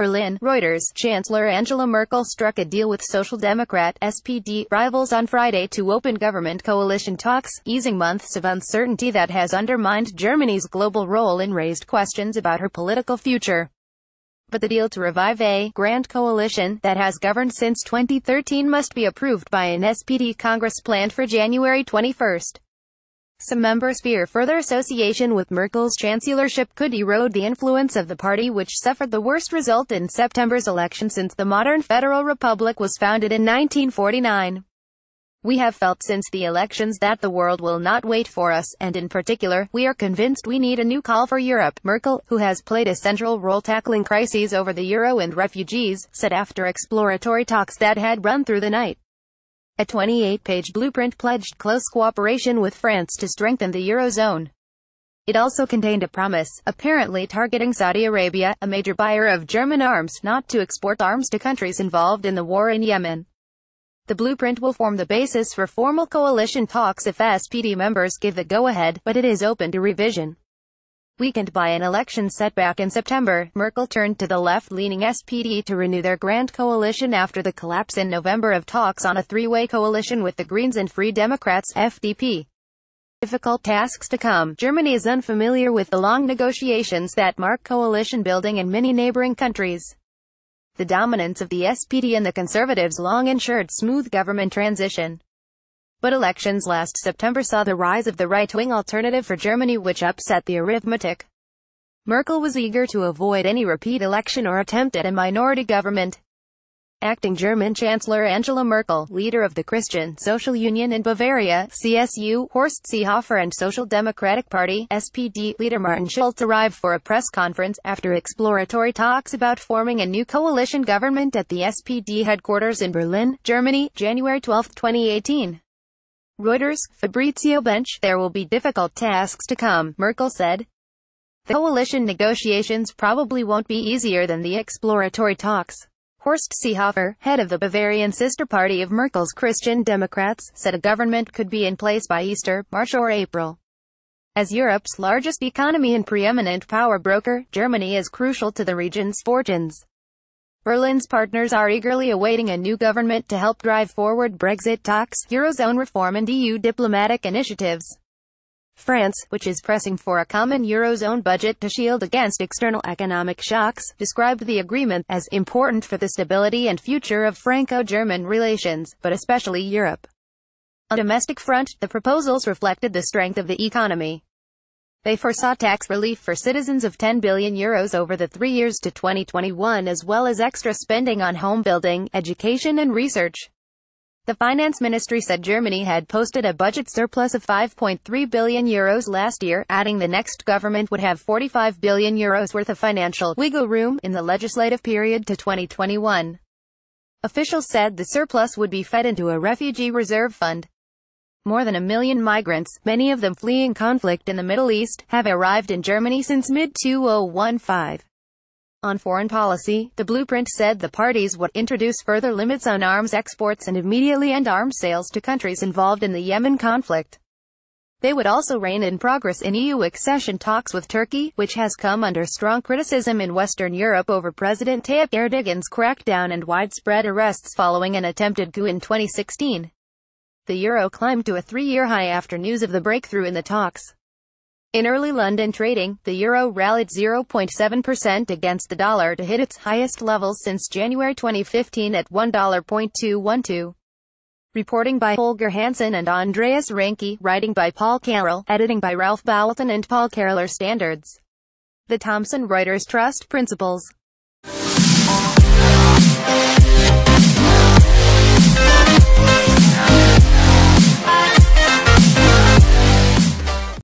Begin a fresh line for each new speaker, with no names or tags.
Berlin, Reuters, Chancellor Angela Merkel struck a deal with Social Democrat SPD rivals on Friday to open government coalition talks, easing months of uncertainty that has undermined Germany's global role and raised questions about her political future but the deal to revive a grand coalition that has governed since 2013 must be approved by an SPD Congress planned for January 21. Some members fear further association with Merkel's chancellorship could erode the influence of the party which suffered the worst result in September's election since the modern Federal Republic was founded in 1949. We have felt since the elections that the world will not wait for us, and in particular, we are convinced we need a new call for Europe, Merkel, who has played a central role tackling crises over the euro and refugees, said after exploratory talks that had run through the night. A 28-page blueprint pledged close cooperation with France to strengthen the Eurozone. It also contained a promise, apparently targeting Saudi Arabia, a major buyer of German arms, not to export arms to countries involved in the war in Yemen. The blueprint will form the basis for formal coalition talks if SPD members give the go-ahead, but it is open to revision. Weakened by an election setback in September, Merkel turned to the left-leaning SPD to renew their grand coalition after the collapse in November of talks on a three-way coalition with the Greens and Free Democrats, FDP. Difficult tasks to come. Germany is unfamiliar with the long negotiations that mark coalition building in many neighboring countries. The dominance of the SPD and the Conservatives long ensured smooth government transition. But elections last September saw the rise of the right-wing alternative for Germany which upset the arithmetic. Merkel was eager to avoid any repeat election or attempt at a minority government. Acting German Chancellor Angela Merkel, leader of the Christian Social Union in Bavaria, CSU, Horst Seehofer and Social Democratic Party, SPD, leader Martin Schulz arrived for a press conference, after exploratory talks about forming a new coalition government at the SPD headquarters in Berlin, Germany, January 12, 2018. Reuters, Fabrizio Bench, there will be difficult tasks to come, Merkel said. The coalition negotiations probably won't be easier than the exploratory talks. Horst Seehofer, head of the Bavarian sister party of Merkel's Christian Democrats, said a government could be in place by Easter, March or April. As Europe's largest economy and preeminent power broker, Germany is crucial to the region's fortunes. Berlin's partners are eagerly awaiting a new government to help drive forward Brexit talks, Eurozone reform and EU diplomatic initiatives. France, which is pressing for a common Eurozone budget to shield against external economic shocks, described the agreement as important for the stability and future of Franco-German relations, but especially Europe. On domestic front, the proposals reflected the strength of the economy. They foresaw tax relief for citizens of 10 billion euros over the three years to 2021 as well as extra spending on home building, education and research. The finance ministry said Germany had posted a budget surplus of 5.3 billion euros last year, adding the next government would have 45 billion euros worth of financial wiggle room in the legislative period to 2021. Officials said the surplus would be fed into a refugee reserve fund. More than a million migrants, many of them fleeing conflict in the Middle East, have arrived in Germany since mid-2015. On foreign policy, the blueprint said the parties would introduce further limits on arms exports and immediately end arms sales to countries involved in the Yemen conflict. They would also rein in progress in EU accession talks with Turkey, which has come under strong criticism in Western Europe over President Tayyip Erdogan's crackdown and widespread arrests following an attempted coup in 2016 the euro climbed to a three-year high after news of the breakthrough in the talks. In early London trading, the euro rallied 0.7% against the dollar to hit its highest levels since January 2015 at $1.212. Reporting by Holger Hansen and Andreas Ranke, writing by Paul Carroll, editing by Ralph Boulton and Paul Carroller Standards. The Thomson Reuters Trust Principles